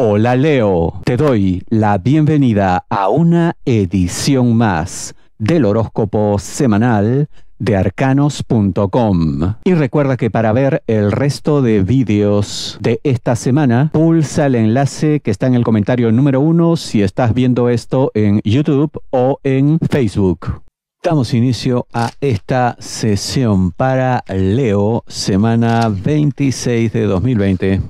Hola Leo, te doy la bienvenida a una edición más del horóscopo semanal de arcanos.com. Y recuerda que para ver el resto de vídeos de esta semana, pulsa el enlace que está en el comentario número uno si estás viendo esto en YouTube o en Facebook. Damos inicio a esta sesión para Leo, semana 26 de 2020.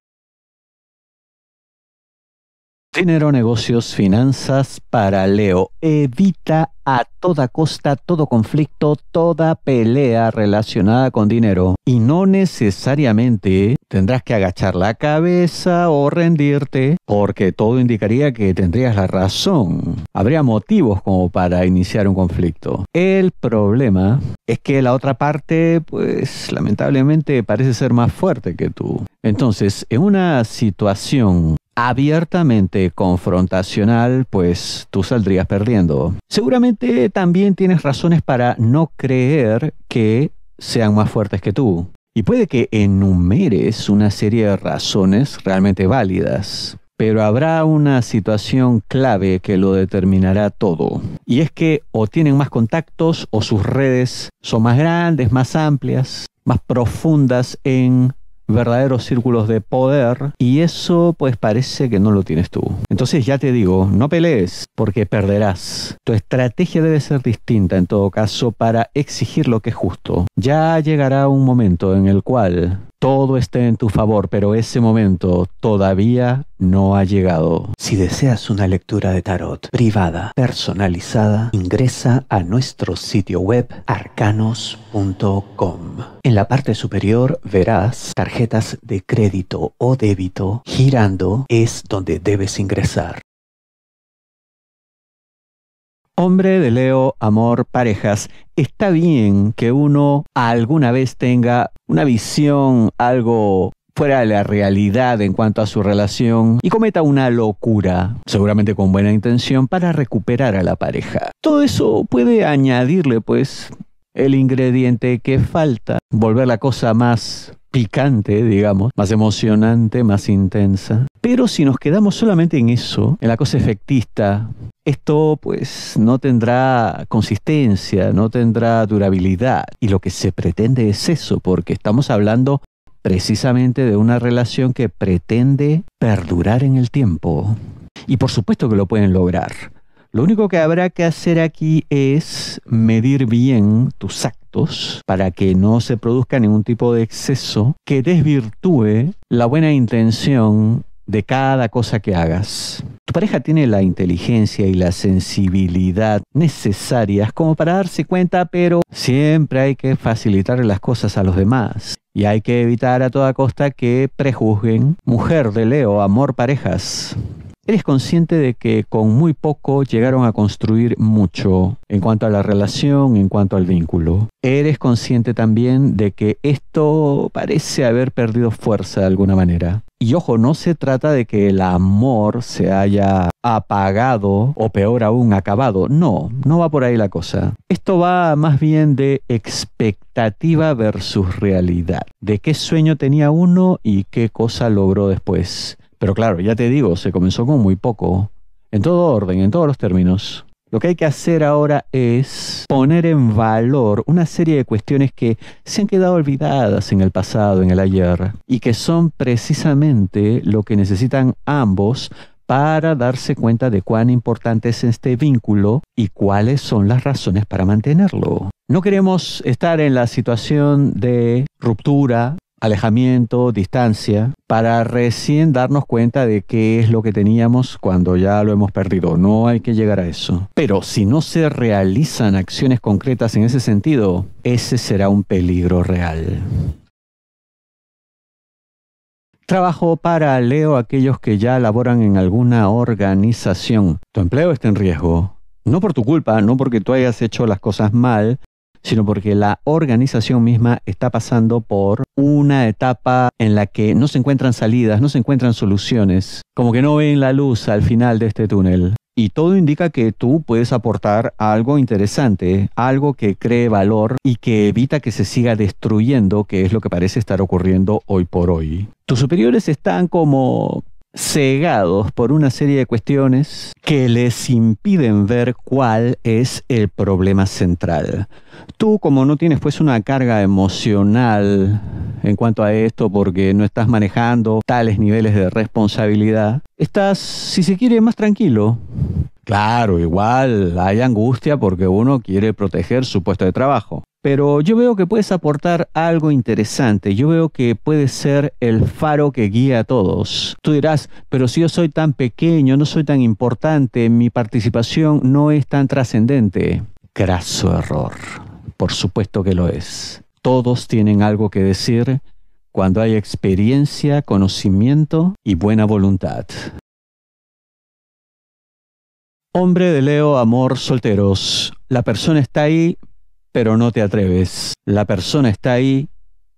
Dinero, negocios, finanzas para Leo. Evita a toda costa todo conflicto, toda pelea relacionada con dinero. Y no necesariamente tendrás que agachar la cabeza o rendirte, porque todo indicaría que tendrías la razón. Habría motivos como para iniciar un conflicto. El problema es que la otra parte, pues lamentablemente parece ser más fuerte que tú. Entonces, en una situación abiertamente confrontacional, pues tú saldrías perdiendo. Seguramente también tienes razones para no creer que sean más fuertes que tú. Y puede que enumeres una serie de razones realmente válidas. Pero habrá una situación clave que lo determinará todo. Y es que o tienen más contactos o sus redes son más grandes, más amplias, más profundas en verdaderos círculos de poder y eso pues parece que no lo tienes tú. Entonces ya te digo, no pelees porque perderás. Tu estrategia debe ser distinta en todo caso para exigir lo que es justo. Ya llegará un momento en el cual todo esté en tu favor, pero ese momento todavía no ha llegado. Si deseas una lectura de tarot privada, personalizada, ingresa a nuestro sitio web arcanos.com. En la parte superior verás tarjetas de crédito o débito. Girando es donde debes ingresar. Hombre de Leo, amor, parejas, está bien que uno alguna vez tenga una visión algo fuera de la realidad en cuanto a su relación y cometa una locura, seguramente con buena intención, para recuperar a la pareja. Todo eso puede añadirle, pues, el ingrediente que falta, volver la cosa más picante, digamos, más emocionante, más intensa. Pero si nos quedamos solamente en eso, en la cosa efectista, esto pues no tendrá consistencia, no tendrá durabilidad. Y lo que se pretende es eso, porque estamos hablando precisamente de una relación que pretende perdurar en el tiempo. Y por supuesto que lo pueden lograr. Lo único que habrá que hacer aquí es medir bien tus actos para que no se produzca ningún tipo de exceso que desvirtúe la buena intención de cada cosa que hagas. Tu pareja tiene la inteligencia y la sensibilidad necesarias como para darse cuenta, pero siempre hay que facilitar las cosas a los demás. Y hay que evitar a toda costa que prejuzguen mujer de Leo, amor, parejas. Eres consciente de que con muy poco llegaron a construir mucho en cuanto a la relación, en cuanto al vínculo. Eres consciente también de que esto parece haber perdido fuerza de alguna manera. Y ojo, no se trata de que el amor se haya apagado o peor aún acabado. No, no va por ahí la cosa. Esto va más bien de expectativa versus realidad. De qué sueño tenía uno y qué cosa logró después. Pero claro, ya te digo, se comenzó con muy poco. En todo orden, en todos los términos. Lo que hay que hacer ahora es poner en valor una serie de cuestiones que se han quedado olvidadas en el pasado, en el ayer, y que son precisamente lo que necesitan ambos para darse cuenta de cuán importante es este vínculo y cuáles son las razones para mantenerlo. No queremos estar en la situación de ruptura alejamiento, distancia, para recién darnos cuenta de qué es lo que teníamos cuando ya lo hemos perdido. No hay que llegar a eso. Pero si no se realizan acciones concretas en ese sentido, ese será un peligro real. Trabajo paralelo a aquellos que ya laboran en alguna organización. Tu empleo está en riesgo. No por tu culpa, no porque tú hayas hecho las cosas mal, sino porque la organización misma está pasando por una etapa en la que no se encuentran salidas, no se encuentran soluciones, como que no ven la luz al final de este túnel. Y todo indica que tú puedes aportar algo interesante, algo que cree valor y que evita que se siga destruyendo, que es lo que parece estar ocurriendo hoy por hoy. Tus superiores están como cegados por una serie de cuestiones que les impiden ver cuál es el problema central. Tú como no tienes pues una carga emocional en cuanto a esto porque no estás manejando tales niveles de responsabilidad, estás, si se quiere, más tranquilo, Claro, igual hay angustia porque uno quiere proteger su puesto de trabajo. Pero yo veo que puedes aportar algo interesante, yo veo que puedes ser el faro que guía a todos. Tú dirás, pero si yo soy tan pequeño, no soy tan importante, mi participación no es tan trascendente. Graso error, por supuesto que lo es. Todos tienen algo que decir cuando hay experiencia, conocimiento y buena voluntad. Hombre de Leo, amor, solteros. La persona está ahí, pero no te atreves. La persona está ahí,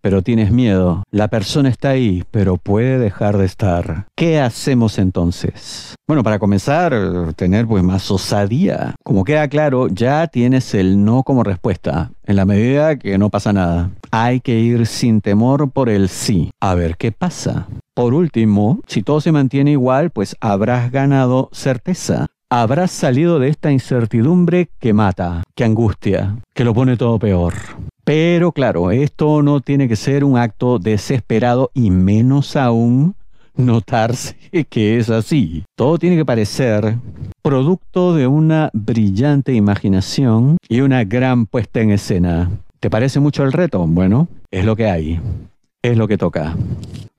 pero tienes miedo. La persona está ahí, pero puede dejar de estar. ¿Qué hacemos entonces? Bueno, para comenzar, tener pues más osadía. Como queda claro, ya tienes el no como respuesta, en la medida que no pasa nada. Hay que ir sin temor por el sí. A ver qué pasa. Por último, si todo se mantiene igual, pues habrás ganado certeza habrá salido de esta incertidumbre que mata, que angustia, que lo pone todo peor. Pero claro, esto no tiene que ser un acto desesperado y menos aún notarse que es así. Todo tiene que parecer producto de una brillante imaginación y una gran puesta en escena. ¿Te parece mucho el reto? Bueno, es lo que hay, es lo que toca.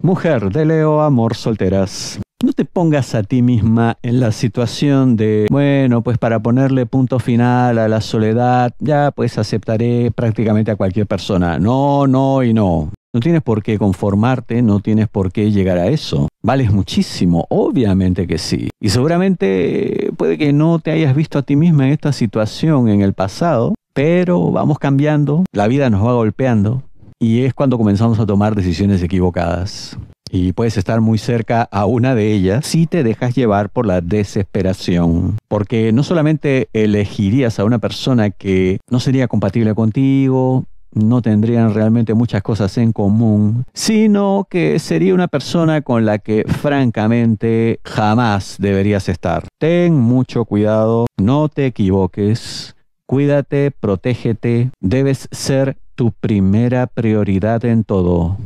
Mujer de Leo Amor Solteras. No te pongas a ti misma en la situación de, bueno, pues para ponerle punto final a la soledad, ya pues aceptaré prácticamente a cualquier persona. No, no y no. No tienes por qué conformarte, no tienes por qué llegar a eso. Vales muchísimo, obviamente que sí. Y seguramente puede que no te hayas visto a ti misma en esta situación en el pasado, pero vamos cambiando, la vida nos va golpeando y es cuando comenzamos a tomar decisiones equivocadas y puedes estar muy cerca a una de ellas si te dejas llevar por la desesperación. Porque no solamente elegirías a una persona que no sería compatible contigo, no tendrían realmente muchas cosas en común, sino que sería una persona con la que francamente jamás deberías estar. Ten mucho cuidado, no te equivoques, cuídate, protégete, debes ser tu primera prioridad en todo.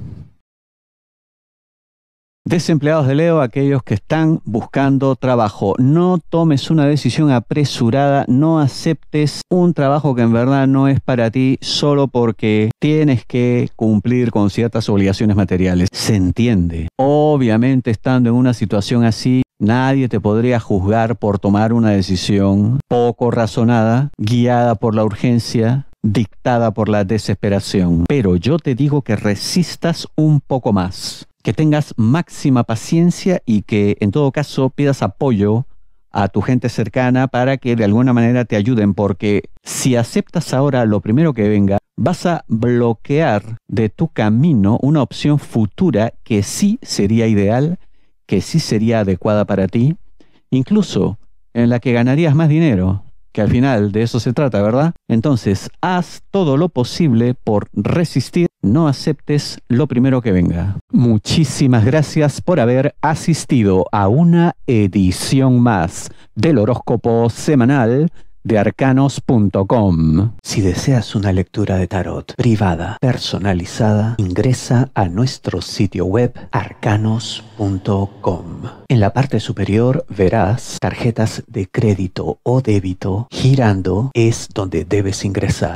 Desempleados de Leo, aquellos que están buscando trabajo, no tomes una decisión apresurada, no aceptes un trabajo que en verdad no es para ti solo porque tienes que cumplir con ciertas obligaciones materiales. Se entiende. Obviamente estando en una situación así, Nadie te podría juzgar por tomar una decisión poco razonada, guiada por la urgencia, dictada por la desesperación. Pero yo te digo que resistas un poco más que tengas máxima paciencia y que en todo caso pidas apoyo a tu gente cercana para que de alguna manera te ayuden, porque si aceptas ahora lo primero que venga, vas a bloquear de tu camino una opción futura que sí sería ideal, que sí sería adecuada para ti, incluso en la que ganarías más dinero, que al final de eso se trata, ¿verdad? Entonces, haz todo lo posible por resistir no aceptes lo primero que venga. Muchísimas gracias por haber asistido a una edición más del horóscopo semanal de arcanos.com. Si deseas una lectura de tarot privada, personalizada, ingresa a nuestro sitio web arcanos.com. En la parte superior verás tarjetas de crédito o débito girando es donde debes ingresar.